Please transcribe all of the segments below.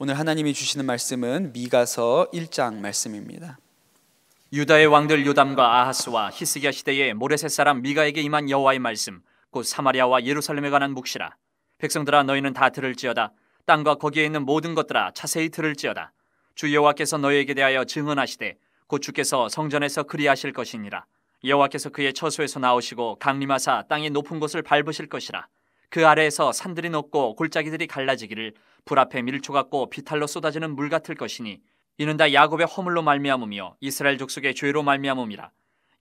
오늘 하나님이 주시는 말씀은 미가서 1장 말씀입니다. 유다의 왕들 요담과 아하스와 히스기야 시대에 모레셋 사람 미가에게 임한 여호와의 말씀 곧 사마리아와 예루살렘에 관한 묵시라 백성들아 너희는 다 들을지어다 땅과 거기에 있는 모든 것들아 자세히 들을지어다 주 여호와께서 너희에게 대하여 증언하시되 곧 주께서 성전에서 그리하실 것이니라 여호와께서 그의 처소에서 나오시고 강림하사 땅의 높은 곳을 밟으실 것이라 그 아래에서 산들이 녹고 골짜기들이 갈라지기를 불 앞에 밀초 같고 비탈로 쏟아지는 물 같을 것이니 이는 다 야곱의 허물로 말미암음이요 이스라엘 족속의 죄로 말미암음이라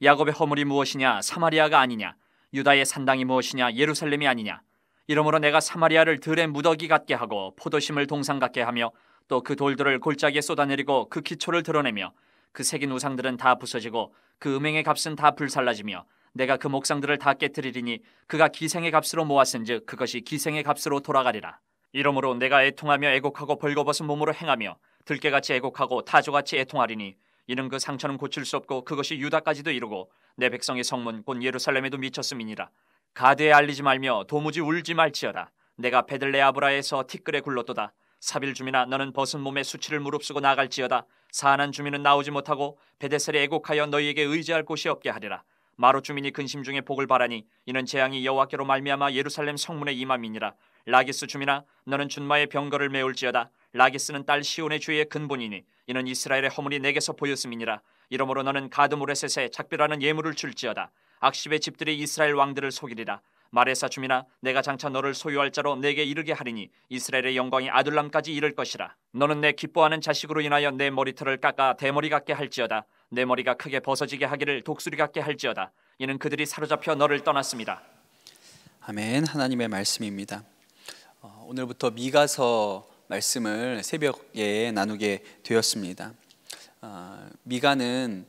야곱의 허물이 무엇이냐 사마리아가 아니냐 유다의 산당이 무엇이냐 예루살렘이 아니냐 이러므로 내가 사마리아를 들의 무더기 같게 하고 포도심을 동상 같게 하며 또 그 돌들을 골짜기에 쏟아내리고 그 기초를 드러내며 그 새긴 우상들은 다 부서지고 그 음행의 값은 다 불살라지며 내가 그 목상들을 다 깨뜨리리니 그가 기생의 값으로 모았은즉 그것이 기생의 값으로 돌아가리라. 이러므로 내가 애통하며 애곡하고 벌거벗은 몸으로 행하며 들깨같이 애곡하고 타조같이 애통하리니 이는 그 상처는 고칠 수 없고 그것이 유다까지도 이르고 내 백성의 성문 곧 예루살렘에도 미쳤음이니라. 가드에 알리지 말며 도무지 울지 말지어다. 내가 베들레아브라에서 티끌에 굴렀도다. 사빌 주민아 너는 벗은 몸에 수치를 무릅쓰고 나갈지어다. 사한한 주민은 나오지 못하고 베데셀에 애곡하여 너희에게 의지할 곳이 없게 하리라. 마루 주민이 근심 중에 복을 바라니 이는 재앙이 여호와께로 말미암아 예루살렘 성문에 임함이니라 라기스 주민아 너는 준마의 병거를 메울지어다 라기스는 딸 시온의 주의 근본이니 이는 이스라엘의 허물이 내게서 보였음이니라 이러므로 너는 가드모레셋에 작별하는 예물을 줄지어다 악십의 집들이 이스라엘 왕들을 속이리라 마레사 주민아 내가 장차 너를 소유할 자로 내게 이르게 하리니 이스라엘의 영광이 아들람까지 이를 것이라 너는 내 기뻐하는 자식으로 인하여 내 머리털을 깎아 대머리 같게 할지어다 내 머리가 크게 벗어지게 하기를 독수리 같게 할지어다. 이는 그들이 사로잡혀 너를 떠났습니다. 아멘. 하나님의 말씀입니다. 어, 오늘부터 미가서 말씀을 새벽에 나누게 되었습니다. 어, 미가는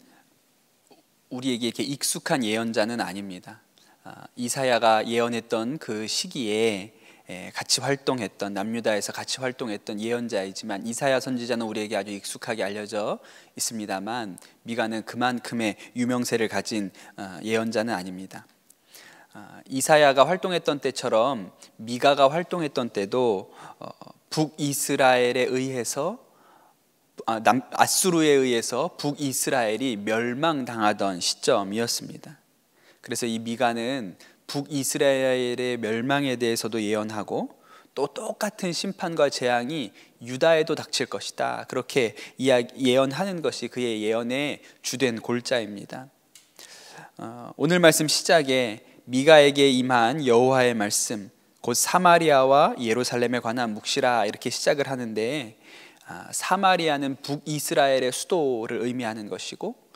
우리에게 이렇게 익숙한 예언자는 아닙니다. 어, 이사야가 예언했던 그 시기에 예, 같이 활동했던 남유다에서 같이 활동했던 예언자이지만 이사야 선지자는 우리에게 아주 익숙하게 알려져 있습니다만 미가는 그만큼의 유명세를 가진 어, 예언자는 아닙니다. 어, 이사야가 활동했던 때처럼 미가가 활동했던 때도 어, 북이스라엘에 의해서 아, 남, 아수르에 의해서 북이스라엘이 멸망당하던 시점이었습니다. 그래서 이 미가는 북이스라엘의 멸망에 대해서도 예언하고 또 똑같은 심판과 재앙이 유다에도 닥칠 것이다. 그렇게 예언하는 것이 그의 예언의 주된 골자입니다. 어, 오늘 말씀 시작에 미가에게 임한 여호와의 말씀, 곧 사마리아와 예루살렘에 관한 묵시라 이렇게 시작을 하는데 아, 사마리아는 북이스라엘의 수도를 의미하는 것이고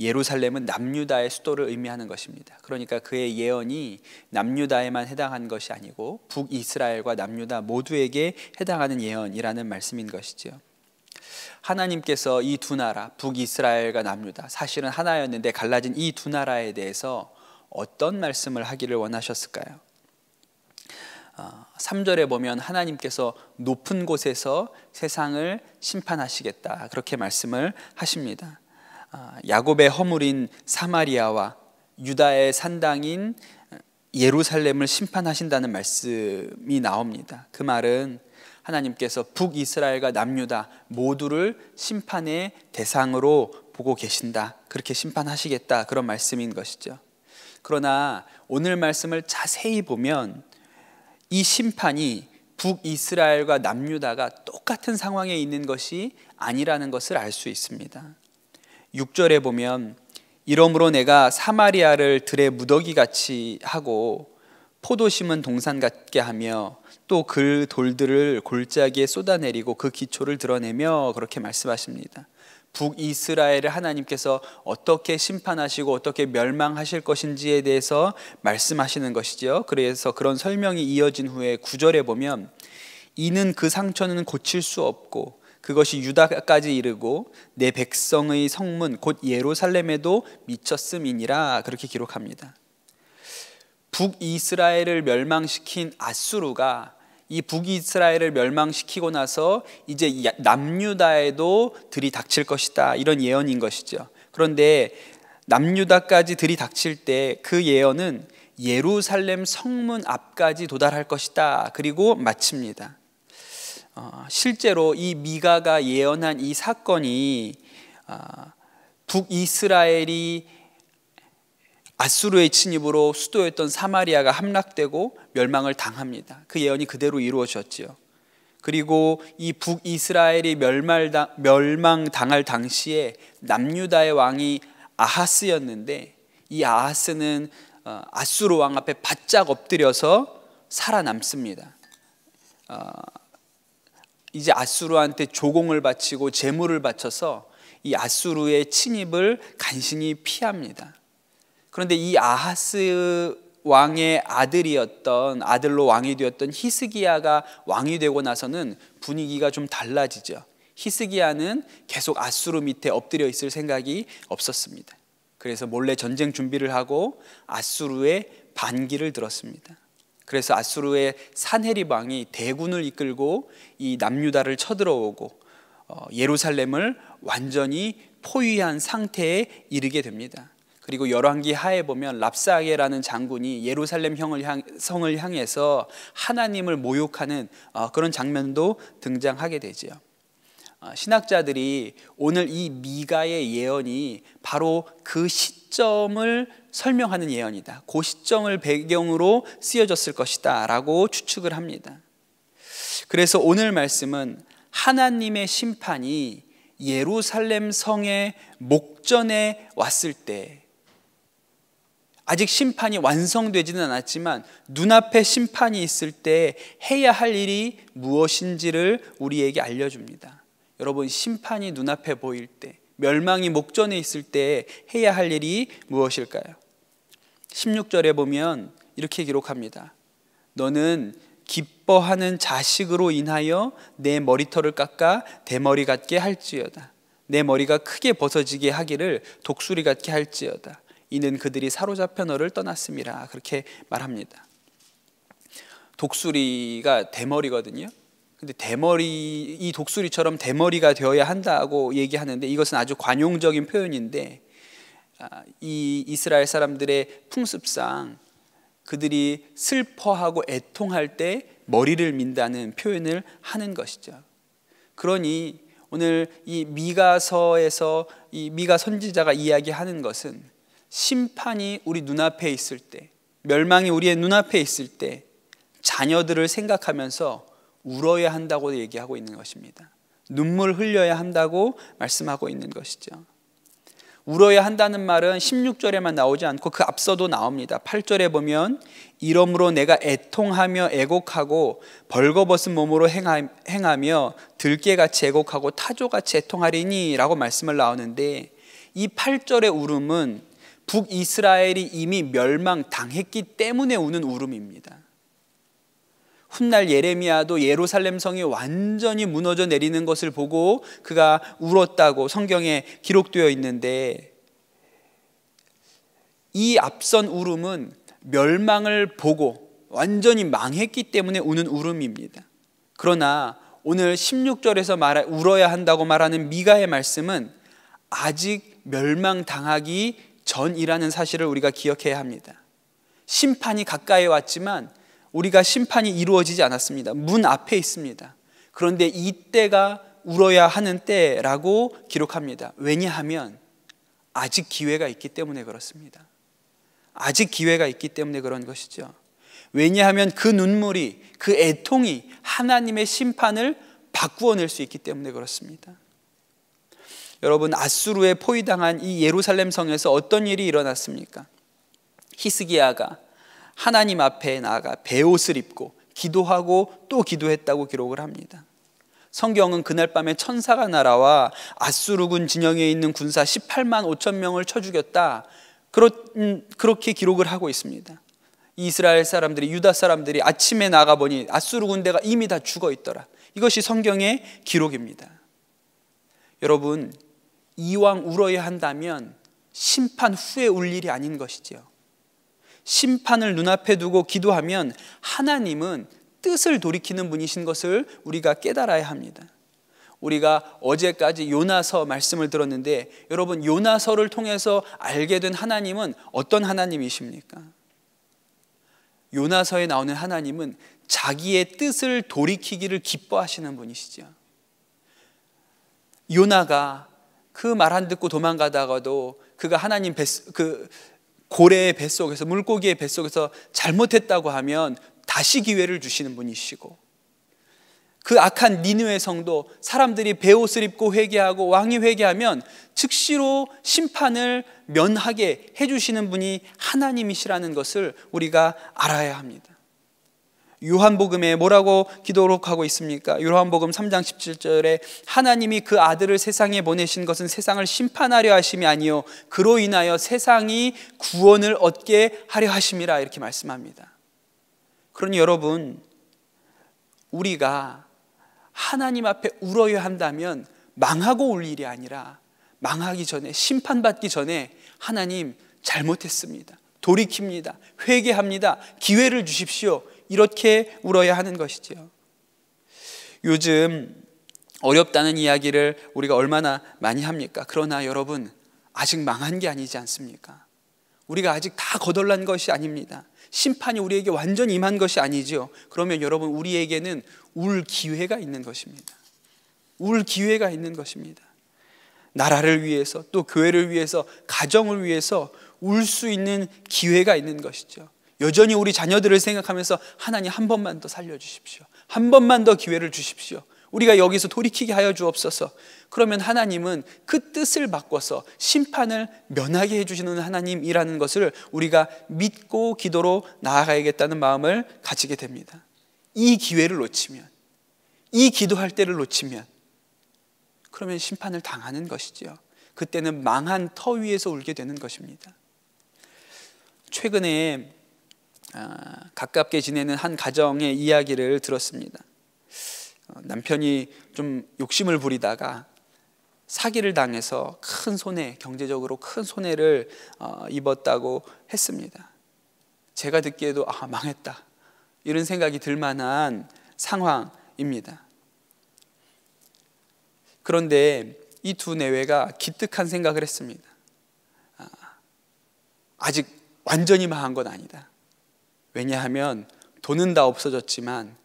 예루살렘은 남유다의 수도를 의미하는 것입니다. 그러니까 그의 예언이 남유다에만 해당한 것이 아니고 북이스라엘과 남유다 모두에게 해당하는 예언이라는 말씀인 것이지요. 하나님께서 이 두 나라 북이스라엘과 남유다 사실은 하나였는데 갈라진 이 두 나라에 대해서 어떤 말씀을 하기를 원하셨을까요? 3절에 어, 보면 하나님께서 높은 곳에서 세상을 심판하시겠다 그렇게 말씀을 하십니다. 아, 야곱의 허물인 사마리아와 유다의 산당인 예루살렘을 심판하신다는 말씀이 나옵니다. 그 말은 하나님께서 북이스라엘과 남유다 모두를 심판의 대상으로 보고 계신다. 그렇게 심판하시겠다. 그런 말씀인 것이죠. 그러나 오늘 말씀을 자세히 보면 이 심판이 북이스라엘과 남유다가 똑같은 상황에 있는 것이 아니라는 것을 알 수 있습니다. 6절에 보면 이러므로 내가 사마리아를 들의 무더기 같이 하고 포도 심은 동산 같게 하며 또 그 돌들을 골짜기에 쏟아내리고 그 기초를 드러내며 그렇게 말씀하십니다. 북이스라엘을 하나님께서 어떻게 심판하시고 어떻게 멸망하실 것인지에 대해서 말씀하시는 것이지요. 그래서 그런 설명이 이어진 후에 9절에 보면 이는 그 상처는 고칠 수 없고 그것이 유다까지 이르고 내 백성의 성문 곧 예루살렘에도 미쳤음이니라 그렇게 기록합니다. 북이스라엘을 멸망시킨 아수르가 이 북이스라엘을 멸망시키고 나서 이제 남유다에도 들이닥칠 것이다 이런 예언인 것이죠. 그런데 남유다까지 들이닥칠 때 그 예언은 예루살렘 성문 앞까지 도달할 것이다. 그리고 마칩니다. 어, 실제로 이 미가가 예언한 이 사건이 아, 북이스라엘이 아수르의 침입으로 수도였던 사마리아가 함락되고 멸망을 당합니다. 그 예언이 그대로 이루어졌지요. 그리고 이 북이스라엘이 멸망당할 당시에 남유다의 왕이 아하스였는데 이 아하스는 어, 아수르 왕 앞에 바짝 엎드려서 살아남습니다. 어, 이제 아수르한테 조공을 바치고 재물을 바쳐서 이 아수르의 침입을 간신히 피합니다. 그런데 이 아하스 왕의 아들이었던 아들로 왕이 되었던 히스기야가 왕이 되고 나서는 분위기가 좀 달라지죠. 히스기야는 계속 아수르 밑에 엎드려 있을 생각이 없었습니다. 그래서 몰래 전쟁 준비를 하고 아수르의 반기를 들었습니다. 그래서 아수르의 산헤립 왕이 대군을 이끌고 이 남유다를 쳐들어오고 어, 예루살렘을 완전히 포위한 상태에 이르게 됩니다. 그리고 열왕기 하에 보면 랍사게라는 장군이 예루살렘 형을 향, 성을 향해서 하나님을 모욕하는 어, 그런 장면도 등장하게 되지요. 아, 신학자들이 오늘 이 미가의 예언이 바로 그 시점을 설명하는 예언이다. 그 시점을 배경으로 쓰여졌을 것이다. 라고 추측을 합니다. 그래서 오늘 말씀은 하나님의 심판이 예루살렘 성의 목전에 왔을 때 아직 심판이 완성되지는 않았지만 눈앞에 심판이 있을 때 해야 할 일이 무엇인지를 우리에게 알려줍니다. 여러분 심판이 눈앞에 보일 때 멸망이 목전에 있을 때 해야 할 일이 무엇일까요? 16절에 보면 이렇게 기록합니다. 너는 기뻐하는 자식으로 인하여 내 머리털을 깎아 대머리 같게 할지어다. 내 머리가 크게 벗어지게 하기를 독수리 같게 할지어다. 이는 그들이 사로잡혀 너를 떠났음이라. 그렇게 말합니다. 독수리가 대머리거든요. 근데 대머리 이 독수리처럼 대머리가 되어야 한다고 얘기하는데 이것은 아주 관용적인 표현인데 아, 이 이스라엘 사람들의 풍습상 그들이 슬퍼하고 애통할 때 머리를 민다는 표현을 하는 것이죠. 그러니 오늘 이 미가서에서 이 미가 선지자가 이야기하는 것은 심판이 우리 눈앞에 있을 때 멸망이 우리의 눈앞에 있을 때 자녀들을 생각하면서 울어야 한다고 얘기하고 있는 것입니다. 눈물 흘려야 한다고 말씀하고 있는 것이죠. 울어야 한다는 말은 16절에만 나오지 않고 그 앞서도 나옵니다. 8절에 보면 이러므로 내가 애통하며 애곡하고 벌거벗은 몸으로 행하며 들깨같이 애곡하고 타조같이 애통하리니라고 말씀을 나오는데 이 8절의 울음은 북이스라엘이 이미 멸망당했기 때문에 우는 울음입니다. 훗날 예레미야도 예루살렘 성이 완전히 무너져 내리는 것을 보고 그가 울었다고 성경에 기록되어 있는데 이 앞선 울음은 멸망을 보고 완전히 망했기 때문에 우는 울음입니다. 그러나 오늘 16절에서 말하, 울어야 한다고 말하는 미가의 말씀은 아직 멸망당하기 전이라는 사실을 우리가 기억해야 합니다. 심판이 가까이 왔지만 우리가 심판이 이루어지지 않았습니다. 문 앞에 있습니다. 그런데 이때가 울어야 하는 때라고 기록합니다. 왜냐하면 아직 기회가 있기 때문에 그렇습니다. 아직 기회가 있기 때문에 그런 것이죠. 왜냐하면 그 눈물이, 그 애통이 하나님의 심판을 바꾸어 낼 수 있기 때문에 그렇습니다. 여러분, 아수르에 포위당한 이 예루살렘 성에서 어떤 일이 일어났습니까? 히스기야가 하나님 앞에 나아가 배옷을 입고 기도하고 또 기도했다고 기록을 합니다. 성경은 그날 밤에 천사가 날아와 아수르군 진영에 있는 군사 18만 5천 명을 쳐 죽였다. 음, 그렇게 기록을 하고 있습니다. 이스라엘 사람들이 유다 사람들이 아침에 나가 보니 아수르 군대가 이미 다 죽어 있더라. 이것이 성경의 기록입니다. 여러분 이왕 울어야 한다면 심판 후에 울 일이 아닌 것이지요. 심판을 눈앞에 두고 기도하면 하나님은 뜻을 돌이키는 분이신 것을 우리가 깨달아야 합니다. 우리가 어제까지 요나서 말씀을 들었는데 여러분 요나서를 통해서 알게 된 하나님은 어떤 하나님이십니까? 요나서에 나오는 하나님은 자기의 뜻을 돌이키기를 기뻐하시는 분이시죠. 요나가 그 말 안 듣고 도망가다가도 그가 하나님 뱃, 그 고래의 뱃속에서 물고기의 뱃속에서 잘못했다고 하면 다시 기회를 주시는 분이시고 그 악한 니누의 성도 사람들이 베옷을 입고 회개하고 왕이 회개하면 즉시로 심판을 면하게 해주시는 분이 하나님이시라는 것을 우리가 알아야 합니다. 요한복음에 뭐라고 기도록하고 있습니까? 요한복음 3장 17절에 하나님이 그 아들을 세상에 보내신 것은 세상을 심판하려 하심이 아니요 그로 인하여 세상이 구원을 얻게 하려 하심이라 이렇게 말씀합니다. 그러니 여러분 우리가 하나님 앞에 울어야 한다면 망하고 울 일이 아니라 망하기 전에 심판받기 전에 하나님 잘못했습니다. 돌이킵니다. 회개합니다. 기회를 주십시오. 이렇게 울어야 하는 것이지요. 요즘 어렵다는 이야기를 우리가 얼마나 많이 합니까? 그러나 여러분, 아직 망한 게 아니지 않습니까? 우리가 아직 다 거덜난 것이 아닙니다. 심판이 우리에게 완전 임한 것이 아니지요. 그러면 여러분, 우리에게는 울 기회가 있는 것입니다. 울 기회가 있는 것입니다. 나라를 위해서, 또 교회를 위해서, 가정을 위해서 울 수 있는 기회가 있는 것이죠. 여전히 우리 자녀들을 생각하면서 하나님 한 번만 더 살려주십시오. 한 번만 더 기회를 주십시오. 우리가 여기서 돌이키게 하여 주옵소서. 그러면 하나님은 그 뜻을 바꿔서 심판을 면하게 해주시는 하나님이라는 것을 우리가 믿고 기도로 나아가야겠다는 마음을 가지게 됩니다. 이 기회를 놓치면, 이 기도할 때를 놓치면, 그러면 심판을 당하는 것이지요. 그때는 망한 터 위에서 울게 되는 것입니다. 최근에 아, 가깝게 지내는 한 가정의 이야기를 들었습니다. 어, 남편이 좀 욕심을 부리다가 사기를 당해서 큰 손해, 경제적으로 큰 손해를 어, 입었다고 했습니다. 제가 듣기에도 아, 망했다. 이런 생각이 들 만한 상황입니다. 그런데 이 두 내외가 기특한 생각을 했습니다. 아, 아직 완전히 망한 건 아니다. 왜냐하면 돈은 다 없어졌지만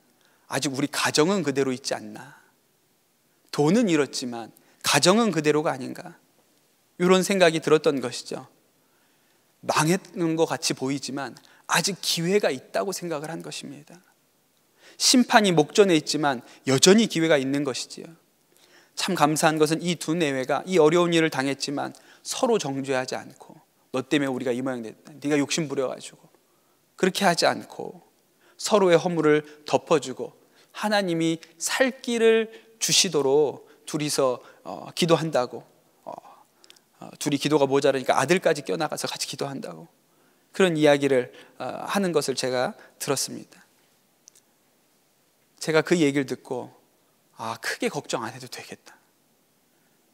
아직 우리 가정은 그대로 있지 않나. 돈은 잃었지만 가정은 그대로가 아닌가. 이런 생각이 들었던 것이죠. 망했는 것 같이 보이지만 아직 기회가 있다고 생각을 한 것입니다. 심판이 목전에 있지만 여전히 기회가 있는 것이지요. 참 감사한 것은 이 두 내외가 이 어려운 일을 당했지만 서로 정죄하지 않고 너 때문에 우리가 이 모양 됐다. 네가 욕심 부려가지고 그렇게 하지 않고 서로의 허물을 덮어주고 하나님이 살 길을 주시도록 둘이서 어, 기도한다고 어, 어, 둘이 기도가 모자라니까 아들까지 껴나가서 같이 기도한다고 그런 이야기를 어, 하는 것을 제가 들었습니다. 제가 그 얘기를 듣고 아 크게 걱정 안 해도 되겠다.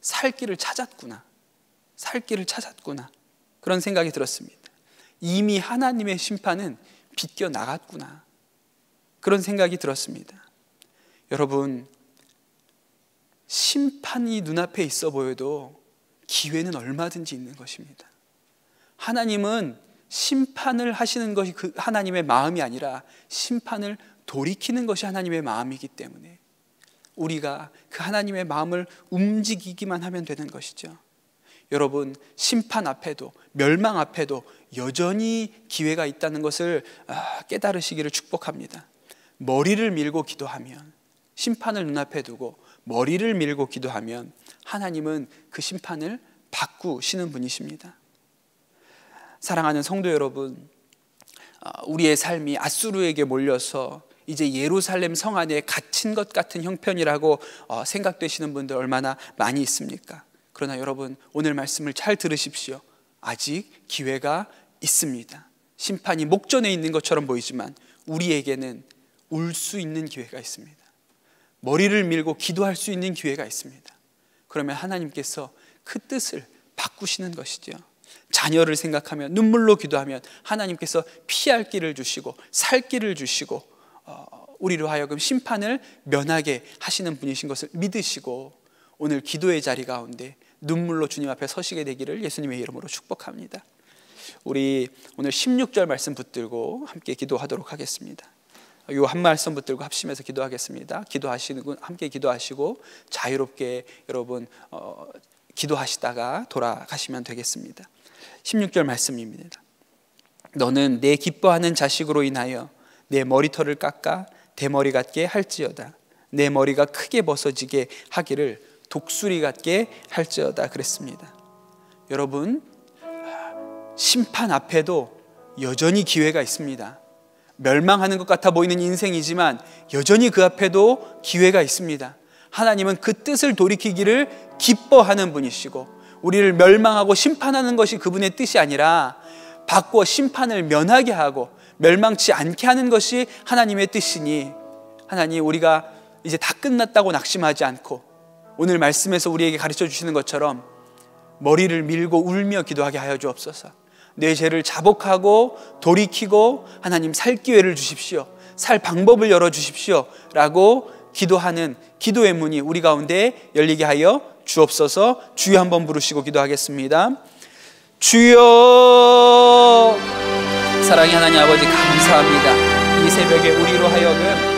살 길을 찾았구나. 살 길을 찾았구나. 그런 생각이 들었습니다. 이미 하나님의 심판은 비껴 나갔구나. 그런 생각이 들었습니다. 여러분, 심판이 눈앞에 있어 보여도 기회는 얼마든지 있는 것입니다. 하나님은 심판을 하시는 것이 그 하나님의 마음이 아니라 심판을 돌이키는 것이 하나님의 마음이기 때문에 우리가 그 하나님의 마음을 움직이기만 하면 되는 것이죠. 여러분 심판 앞에도 멸망 앞에도 여전히 기회가 있다는 것을 아, 깨달으시기를 축복합니다. 머리를 밀고 기도하면 심판을 눈앞에 두고 머리를 밀고 기도하면 하나님은 그 심판을 바꾸시는 분이십니다. 사랑하는 성도 여러분, 아, 우리의 삶이 아수르에게 몰려서 이제 예루살렘 성 안에 갇힌 것 같은 형편이라고 어, 생각되시는 분들 얼마나 많이 있습니까? 그러나 여러분 오늘 말씀을 잘 들으십시오. 아직 기회가 있습니다. 심판이 목전에 있는 것처럼 보이지만 우리에게는 울 수 있는 기회가 있습니다. 머리를 밀고 기도할 수 있는 기회가 있습니다. 그러면 하나님께서 그 뜻을 바꾸시는 것이죠. 자녀를 생각하며 눈물로 기도하면 하나님께서 피할 길을 주시고 살 길을 주시고 어, 우리로 하여금 심판을 면하게 하시는 분이신 것을 믿으시고 오늘 기도의 자리 가운데 눈물로 주님 앞에 서시게 되기를 예수님의 이름으로 축복합니다. 우리 오늘 16절 말씀 붙들고 함께 기도하도록 하겠습니다. 요한 말씀 붙들고 합심해서 기도하겠습니다. 기도하시는 함께 기도하시고 자유롭게 여러분 어, 기도하시다가 돌아가시면 되겠습니다. 16절 말씀입니다. 너는 내 기뻐하는 자식으로 인하여 내 머리털을 깎아 대머리 같게 할지어다. 내 머리가 크게 벗어지게 하기를 독수리 같게 할지어다 그랬습니다. 여러분 심판 앞에도 여전히 기회가 있습니다. 멸망하는 것 같아 보이는 인생이지만 여전히 그 앞에도 기회가 있습니다. 하나님은 그 뜻을 돌이키기를 기뻐하는 분이시고 우리를 멸망하고 심판하는 것이 그분의 뜻이 아니라 바꿔 심판을 면하게 하고 멸망치 않게 하는 것이 하나님의 뜻이니 하나님 우리가 이제 다 끝났다고 낙심하지 않고 오늘 말씀에서 우리에게 가르쳐 주시는 것처럼 머리를 밀고 울며 기도하게 하여 주옵소서. 내 죄를 자복하고 돌이키고 하나님 살 기회를 주십시오. 살 방법을 열어 주십시오. 라고 기도하는 기도의 문이 우리 가운데 열리게 하여 주옵소서 주여 한번 부르시고 기도하겠습니다. 주여! 사랑의 하나님 아버지 감사합니다. 이 새벽에 우리로 하여금